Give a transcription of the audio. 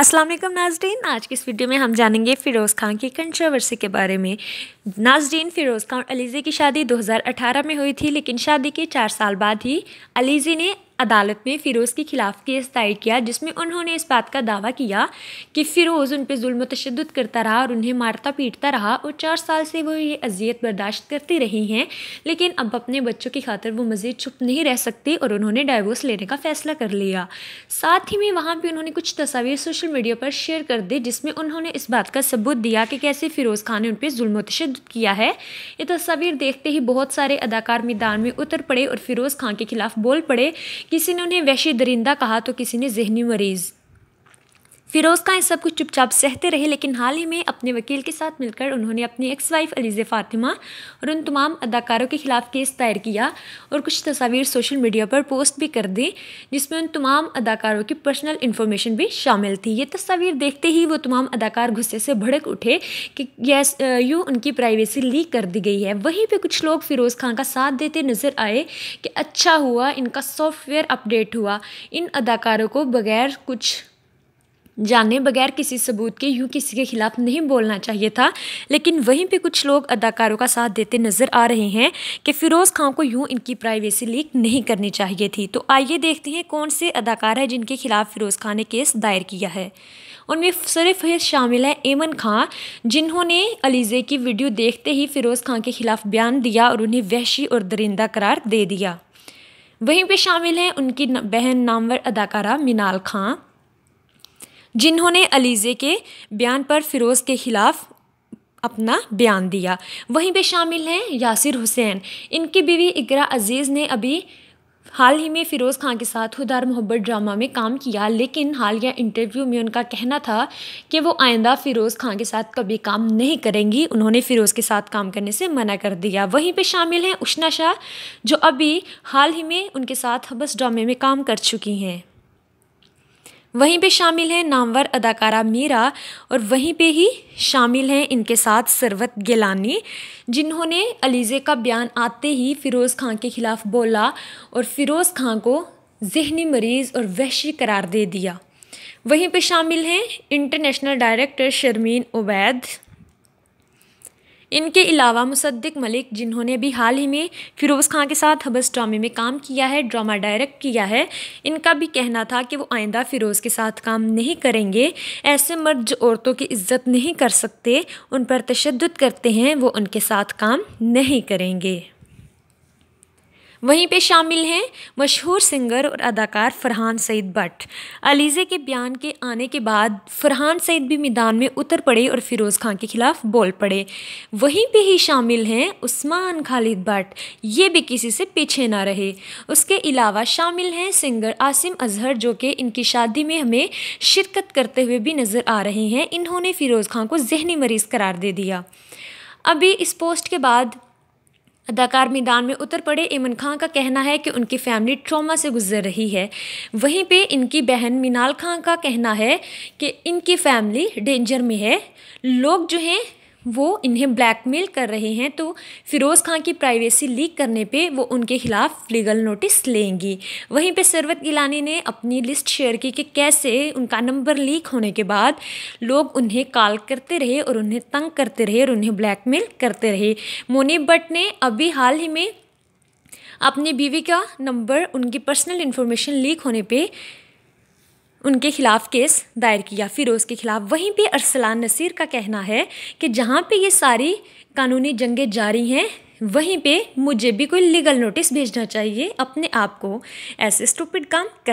अस्सलाम वालेकुम नाजरीन आज की इस वीडियो में हम जानेंगे फ़िरोज़ खान की कंट्रोवर्सी के बारे में नाजरीन फ़िरोज़ खान और अलीज़े की शादी 2018 में हुई थी लेकिन शादी के चार साल बाद ही अलीज़े ने अदालत में फ़िरोज़ के ख़िलाफ़ केस दायर किया जिसमें उन्होंने इस बात का दावा किया कि फ़िरोज़ उन पर जुल्म तशद करता रहा और उन्हें मारता पीटता रहा और चार साल से वो ये अजियत बर्दाश्त करती रही हैं लेकिन अब अपने बच्चों की खातर वो मज़ीद चुप नहीं रह सकती और उन्होंने डाइवोर्स लेने का फ़ैसला कर लिया साथ ही में वहाँ पर उन्होंने कुछ तस्वीर सोशल मीडिया पर शेयर कर दी जिसमें उन्होंने इस बात का सबूत दिया कि कैसे फ़िरोज़ खान ने उन पर जुल्म तशद किया है ये तस्वीर देखते ही बहुत सारे अदाकार मैदान में उतर पड़े और फ़िरोज़ खान के खिलाफ बोल पड़े किसी ने उन्हें वैशी दरिंदा कहा तो किसी ने जहनी मरीज़ फिरोज़ का इस सब कुछ चुपचाप सहते रहे लेकिन हाल ही में अपने वकील के साथ मिलकर उन्होंने अपनी एक्स वाइफ अलीज़ फातिमा और उन तमाम अदाकारों के खिलाफ केस दायर किया और कुछ तस्वीर सोशल मीडिया पर पोस्ट भी कर दी जिसमें उन तमाम अदाकारों की पर्सनल इन्फॉर्मेशन भी शामिल थी ये तस्वीर देखते ही वो तमाम अदाकार गुस्से से भड़क उठे कि यस यूँ उनकी प्राइवेसी लीक कर दी गई है वहीं पर कुछ लोग फ़िरोज़ ख़ान का साथ देते नज़र आए कि अच्छा हुआ इनका सॉफ्टवेयर अपडेट हुआ इन अदाकारों को बगैर कुछ जाने बगैर किसी सबूत के यूँ किसी के खिलाफ नहीं बोलना चाहिए था लेकिन वहीं पे कुछ लोग अदाकारों का साथ देते नज़र आ रहे हैं कि फ़िरोज़ ख़ान को यूँ इनकी प्राइवेसी लीक नहीं करनी चाहिए थी तो आइए देखते हैं कौन से अदाकार हैं जिनके खिलाफ फ़िरोज़ खान ने केस दायर किया है उनमें सरफहर शामिल है एमन खां जिन्होंने अलीज़े की वीडियो देखते ही फ़िरोज़ खां के ख़िलाफ़ बयान दिया और उन्हें वहशी और दरिंदा करार दे दिया वहीं पे शामिल हैं उनकी बहन नामवर अदाकारा मिनाल खां जिन्होंने अलीज़े के बयान पर फ़िरोज़ के ख़िलाफ़ अपना बयान दिया वहीं पे शामिल हैं यासिर हुसैन इनकी बीवी इकरा अजीज़ ने अभी हाल ही में फ़िरोज़ खान के साथ हदार मोहब्बत ड्रामा में काम किया लेकिन हालिया इंटरव्यू में उनका कहना था कि वो आइंदा फ़िरोज़ खान के साथ कभी काम नहीं करेंगी उन्होंने फ़िरोज़ के साथ काम करने से मना कर दिया वहीं पे शामिल हैं उष्णा शाह जो अभी हाल ही में उनके साथ हबस ड्रामे में काम कर चुकी हैं वहीं पे शामिल हैं नामवर अदाकारा मीरा और वहीं पे ही शामिल हैं इनके साथ सरवत गिलानी जिन्होंने अलीज़े का बयान आते ही फ़िरोज़ खां के ख़िलाफ़ बोला और फ़िरोज़ खां को जहनी मरीज़ और वहशी करार दे दिया वहीं पे शामिल हैं इंटरनेशनल डायरेक्टर शर्मीन उबैद इनके अलावा मुसद्दिक मलिक जिन्होंने भी हाल ही में फिरोज़ खां के साथ हबस ड्रामे में काम किया है ड्रामा डायरेक्ट किया है इनका भी कहना था कि वो आइंदा फिरोज़ के साथ काम नहीं करेंगे ऐसे मर्द जो औरतों की इज्जत नहीं कर सकते उन पर तशद करते हैं वो उनके साथ काम नहीं करेंगे वहीं पे शामिल हैं मशहूर सिंगर और अदाकार फरहान सईद भट्ट अलीज़े के बयान के आने के बाद फरहान सईद भी मैदान में उतर पड़े और फिरोज़ ख़ान के खिलाफ बोल पड़े वहीं पे ही शामिल हैं उस्मान खालिद भट्ट ये भी किसी से पीछे ना रहे उसके अलावा शामिल हैं सिंगर आसिम अजहर जो कि इनकी शादी में हमें शिरकत करते हुए भी नज़र आ रहे हैं इन्होंने फ़िरोज़ खां को जहनी मरीज़ करार दे दिया अभी इस पोस्ट के बाद अदाकार मैदान में उतर पड़े इमन खां का कहना है कि उनकी फैमिली ट्रॉमा से गुजर रही है वहीं पे इनकी बहन मीनाल खां का कहना है कि इनकी फैमिली डेंजर में है लोग जो हैं वो इन्हें ब्लैकमेल कर रहे हैं तो फ़िरोज़ खान की प्राइवेसी लीक करने पे वो उनके खिलाफ लीगल नोटिस लेंगी वहीं पे सरवत गिलानी ने अपनी लिस्ट शेयर की कि कैसे उनका नंबर लीक होने के बाद लोग उन्हें कॉल करते रहे और उन्हें तंग करते रहे और उन्हें ब्लैकमेल करते रहे मोनी भट्ट ने अभी हाल ही में अपनी बीवी का नंबर उनकी पर्सनल इन्फॉर्मेशन लीक होने पर उनके खिलाफ केस दायर किया फिरोज़ के खिलाफ वहीं पे अरसलान नसीर का कहना है कि जहाँ पे ये सारी कानूनी जंगें जारी हैं वहीं पे मुझे भी कोई लीगल नोटिस भेजना चाहिए अपने आप को ऐसे स्टूपिड काम कर